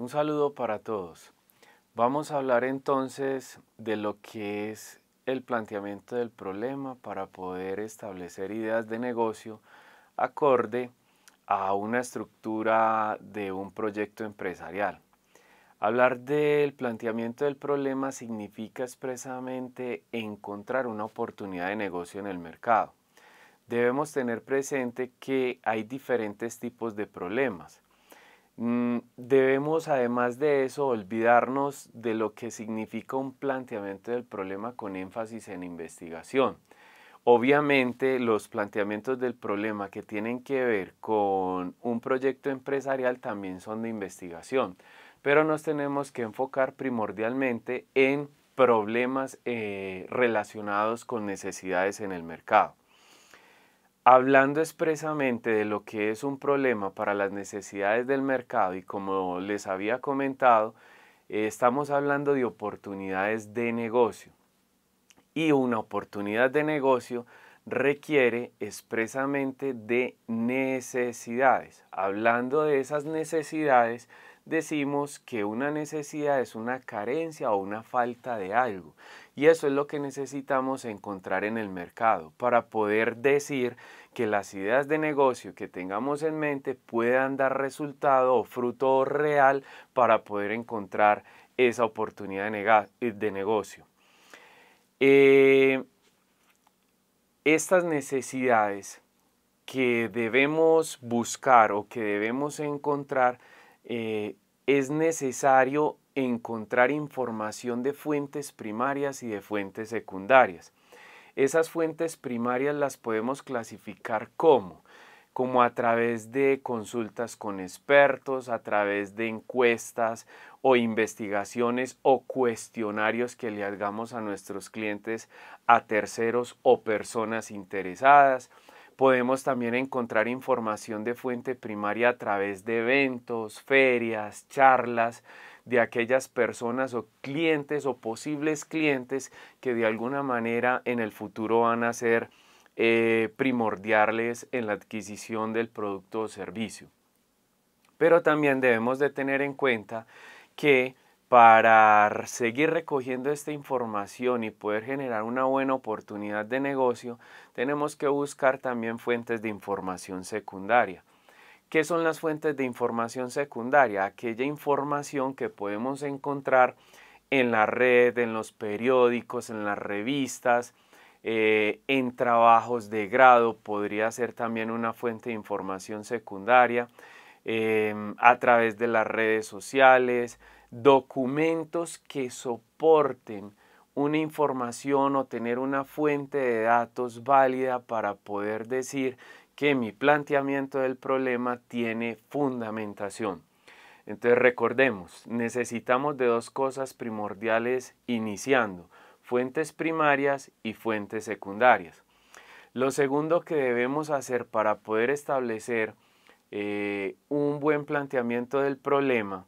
Un saludo para todos. Vamos a hablar entonces de lo que es el planteamiento del problema para poder establecer ideas de negocio acorde a una estructura de un proyecto empresarial. Hablar del planteamiento del problema significa expresamente encontrar una oportunidad de negocio en el mercado. Debemos tener presente que hay diferentes tipos de problemas. Mm, debemos además de eso olvidarnos de lo que significa un planteamiento del problema con énfasis en investigación. Obviamente los planteamientos del problema que tienen que ver con un proyecto empresarial también son de investigación, pero nos tenemos que enfocar primordialmente en problemas eh, relacionados con necesidades en el mercado. Hablando expresamente de lo que es un problema para las necesidades del mercado y como les había comentado, eh, estamos hablando de oportunidades de negocio. Y una oportunidad de negocio requiere expresamente de necesidades. Hablando de esas necesidades, decimos que una necesidad es una carencia o una falta de algo. Y eso es lo que necesitamos encontrar en el mercado para poder decir que las ideas de negocio que tengamos en mente puedan dar resultado o fruto real para poder encontrar esa oportunidad de, eh, negocio. Eh, estas necesidades que debemos buscar o que debemos encontrar, eh, es necesario encontrar información de fuentes primarias y de fuentes secundarias. Esas fuentes primarias las podemos clasificar como como a través de consultas con expertos, a través de encuestas o investigaciones o cuestionarios que le hagamos a nuestros clientes, a terceros o personas interesadas. Podemos también encontrar información de fuente primaria a través de eventos, ferias, charlas, de aquellas personas o clientes o posibles clientes que de alguna manera en el futuro van a ser eh, primordiales en la adquisición del producto o servicio. Pero también debemos de tener en cuenta que para seguir recogiendo esta información y poder generar una buena oportunidad de negocio, tenemos que buscar también fuentes de información secundaria. ¿Qué son las fuentes de información secundaria? Aquella información que podemos encontrar en la red, en los periódicos, en las revistas, eh, en trabajos de grado, podría ser también una fuente de información secundaria, em, a través de las redes sociales, documentos que soporten una información o tener una fuente de datos válida para poder decir que mi planteamiento del problema tiene fundamentación. Entonces recordemos, necesitamos de dos cosas primordiales iniciando, fuentes primarias y fuentes secundarias. Lo segundo que debemos hacer para poder establecer eh, un buen planteamiento del problema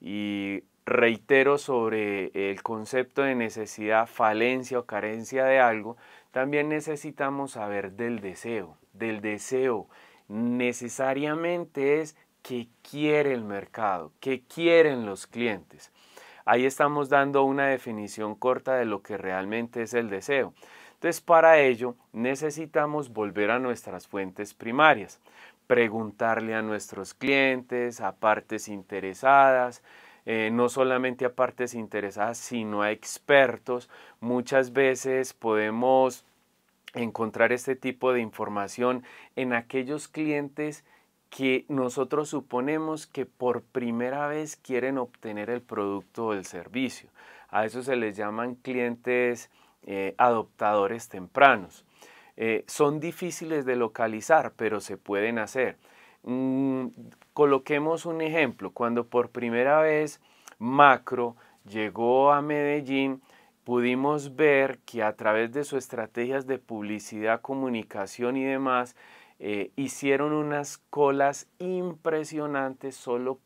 y reitero sobre el concepto de necesidad, falencia o carencia de algo, también necesitamos saber del deseo del deseo, necesariamente es qué quiere el mercado, qué quieren los clientes. Ahí estamos dando una definición corta de lo que realmente es el deseo. Entonces, para ello necesitamos volver a nuestras fuentes primarias, preguntarle a nuestros clientes, a partes interesadas, eh, no solamente a partes interesadas, sino a expertos. Muchas veces podemos encontrar este tipo de información en aquellos clientes que nosotros suponemos que por primera vez quieren obtener el producto o el servicio. A eso se les llaman clientes eh, adoptadores tempranos. Eh, son difíciles de localizar, pero se pueden hacer. Mm, coloquemos un ejemplo. Cuando por primera vez Macro llegó a Medellín, pudimos ver que a través de sus estrategias de publicidad, comunicación y demás, eh, hicieron unas colas impresionantes solo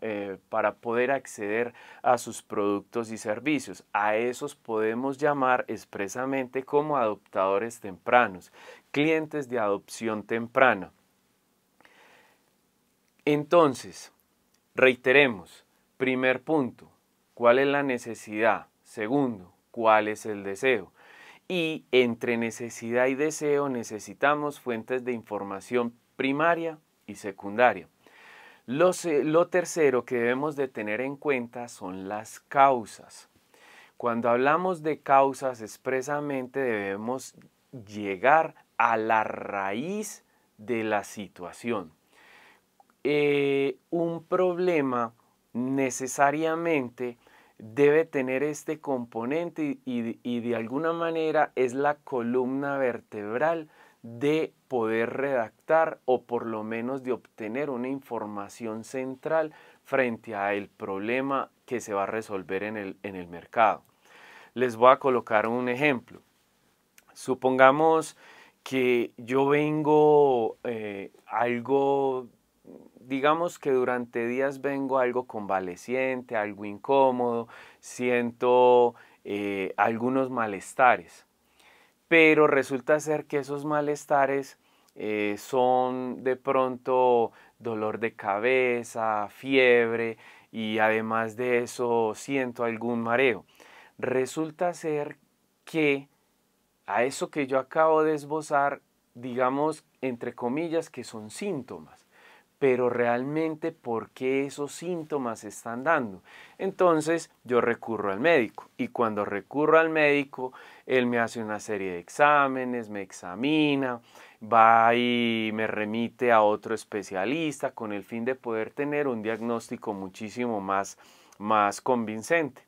eh, para poder acceder a sus productos y servicios. A esos podemos llamar expresamente como adoptadores tempranos, clientes de adopción temprana. Entonces, reiteremos, primer punto, ¿cuál es la necesidad? Segundo, cuál es el deseo. Y entre necesidad y deseo necesitamos fuentes de información primaria y secundaria. Lo, tercero que debemos de tener en cuenta son las causas. Cuando hablamos de causas expresamente debemos llegar a la raíz de la situación. Eh, un problema necesariamente debe tener este componente y, de alguna manera es la columna vertebral de poder redactar o por lo menos de obtener una información central frente al problema que se va a resolver en el, en el mercado. Les voy a colocar un ejemplo. Supongamos que yo vengo eh, algo digamos que durante días vengo algo convaleciente, algo incómodo, siento eh, algunos malestares. Pero resulta ser que esos malestares eh, son de pronto dolor de cabeza, fiebre y además de eso siento algún mareo. Resulta ser que a eso que yo acabo de esbozar, digamos entre comillas que son síntomas pero realmente por qué esos síntomas se están dando. Entonces yo recurro al médico y cuando recurro al médico, él me hace una serie de exámenes, me examina, va y me remite a otro especialista con el fin de poder tener un diagnóstico muchísimo más, más convincente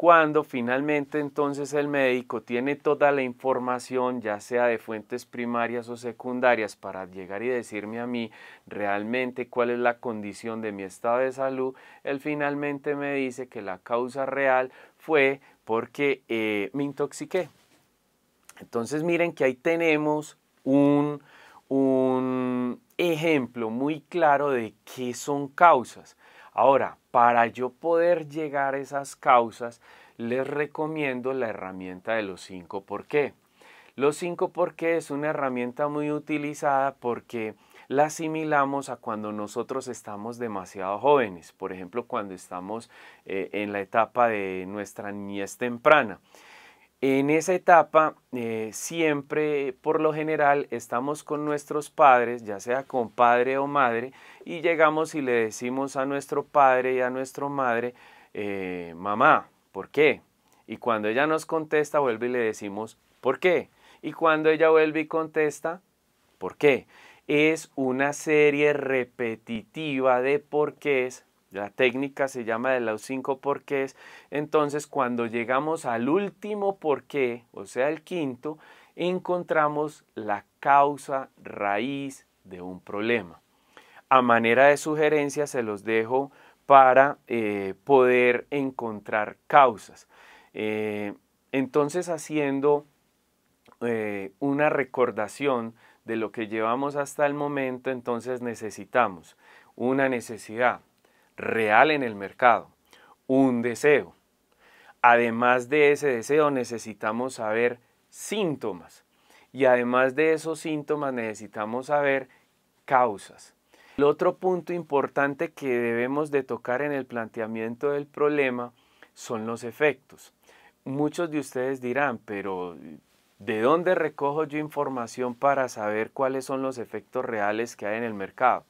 cuando finalmente entonces el médico tiene toda la información, ya sea de fuentes primarias o secundarias, para llegar y decirme a mí realmente cuál es la condición de mi estado de salud, él finalmente me dice que la causa real fue porque eh, me intoxiqué. Entonces miren que ahí tenemos un ejemplo muy claro de qué son causas. Ahora, para yo poder llegar a esas causas, les recomiendo la herramienta de los 5 por qué. Los 5 por qué es una herramienta muy utilizada porque la asimilamos a cuando nosotros estamos demasiado jóvenes, por ejemplo, cuando estamos eh, en la etapa de nuestra niñez temprana. En esa etapa eh, siempre, por lo general, estamos con nuestros padres, ya sea con padre o madre, y llegamos y le decimos a nuestro padre y a nuestra madre, eh, mamá, ¿por qué? Y cuando ella nos contesta, vuelve y le decimos, ¿por qué? Y cuando ella vuelve y contesta, ¿por qué? Es una serie repetitiva de porqués la técnica se llama de los cinco porqués. Entonces, cuando llegamos al último porqué, o sea, el quinto, encontramos la causa raíz de un problema. A manera de sugerencia se los dejo para eh, poder encontrar causas. Eh, entonces, haciendo eh, una recordación de lo que llevamos hasta el momento, entonces necesitamos una necesidad, real en el mercado, un deseo. Además de ese deseo necesitamos saber síntomas y además de esos síntomas necesitamos saber causas. El otro punto importante que debemos de tocar en el planteamiento del problema son los efectos. Muchos de ustedes dirán, pero ¿de dónde recojo yo información para saber cuáles son los efectos reales que hay en el mercado?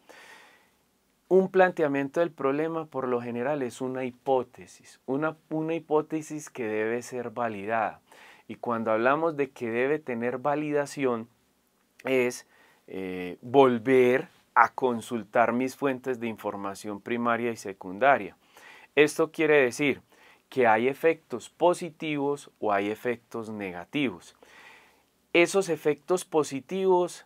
un planteamiento del problema por lo general es una hipótesis, una, hipótesis que debe ser validada. Y cuando hablamos de que debe tener validación, es eh, volver a consultar mis fuentes de información primaria y secundaria. Esto quiere decir que hay efectos positivos o hay efectos negativos. Esos efectos positivos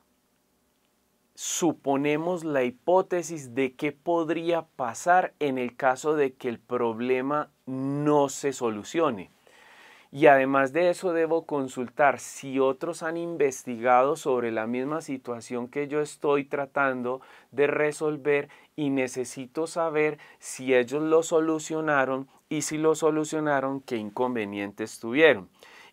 suponemos la hipótesis de qué podría pasar en el caso de que el problema no se solucione. Y además de eso debo consultar si otros han investigado sobre la misma situación que yo estoy tratando de resolver y necesito saber si ellos lo solucionaron y si lo solucionaron qué inconvenientes tuvieron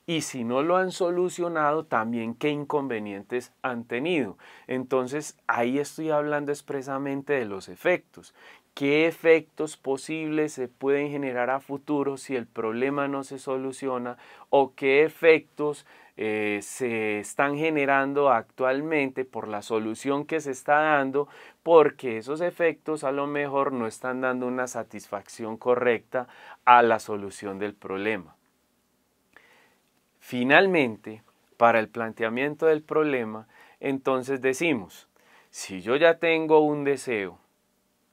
y si no lo han solucionado, también qué inconvenientes han tenido. Entonces, ahí estoy hablando expresamente de los efectos. ¿Qué efectos posibles se pueden generar a futuro si el problema no se soluciona? ¿O qué efectos eh, se están generando actualmente por la solución que se está dando, porque esos efectos a lo mejor no están dando una satisfacción correcta a la solución del problema finalmente, para el planteamiento del problema, entonces decimos, si yo ya tengo un deseo,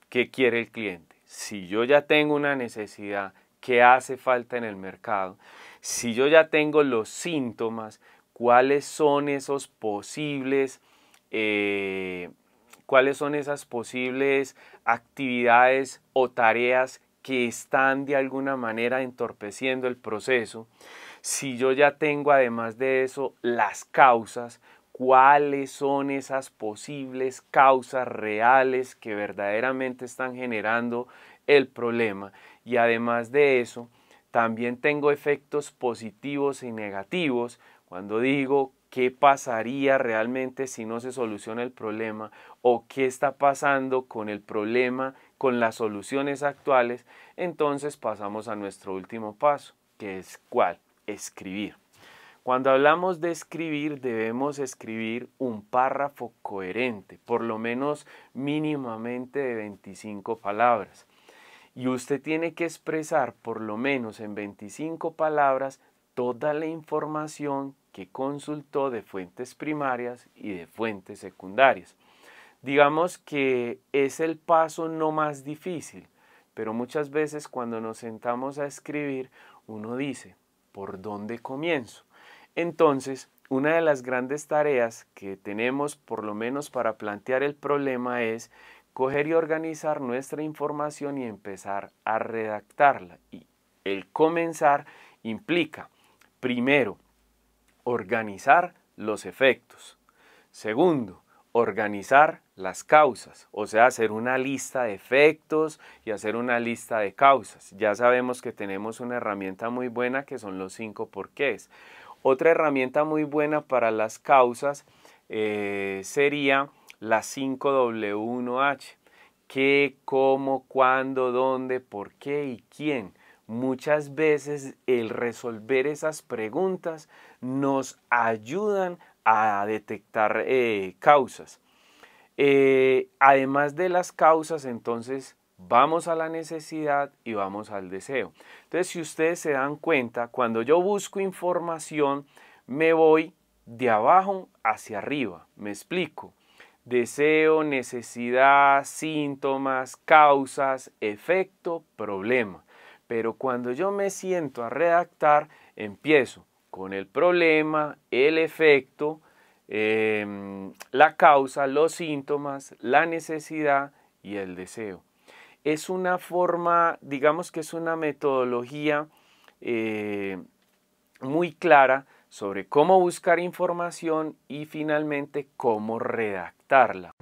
¿qué quiere el cliente? Si yo ya tengo una necesidad, ¿qué hace falta en el mercado? Si yo ya tengo los síntomas, ¿cuáles son esos posibles... Eh, cuáles son esas posibles actividades o tareas que están de alguna manera entorpeciendo el proceso si yo ya tengo además de eso las causas, cuáles son esas posibles causas reales que verdaderamente están generando el problema. Y además de eso, también tengo efectos positivos y negativos cuando digo qué pasaría realmente si no se soluciona el problema o qué está pasando con el problema, con las soluciones actuales, entonces pasamos a nuestro último paso, que es cuál, escribir. Cuando hablamos de escribir, debemos escribir un párrafo coherente, por lo menos mínimamente de 25 palabras. Y usted tiene que expresar por lo menos en 25 palabras toda la información que consultó de fuentes primarias y de fuentes secundarias. Digamos que es el paso no más difícil, pero muchas veces cuando nos sentamos a escribir, uno dice, ¿por dónde comienzo? Entonces, una de las grandes tareas que tenemos, por lo menos para plantear el problema, es coger y organizar nuestra información y empezar a redactarla. Y el comenzar implica, primero, organizar los efectos. Segundo, organizar las causas, o sea, hacer una lista de efectos y hacer una lista de causas. Ya sabemos que tenemos una herramienta muy buena que son los cinco porqués. Otra herramienta muy buena para las causas eh, sería la 5W1H. ¿Qué, cómo, cuándo, dónde, por qué y quién? Muchas veces el resolver esas preguntas nos ayudan a detectar eh, causas. Eh, además de las causas, entonces vamos a la necesidad y vamos al deseo. Entonces, si ustedes se dan cuenta, cuando yo busco información, me voy de abajo hacia arriba. Me explico. Deseo, necesidad, síntomas, causas, efecto, problema. Pero cuando yo me siento a redactar, empiezo con el problema, el efecto, em, la causa, los síntomas, la necesidad y el deseo. Es una forma, digamos que es una metodología eh, muy clara sobre cómo buscar información y finalmente cómo redactarla.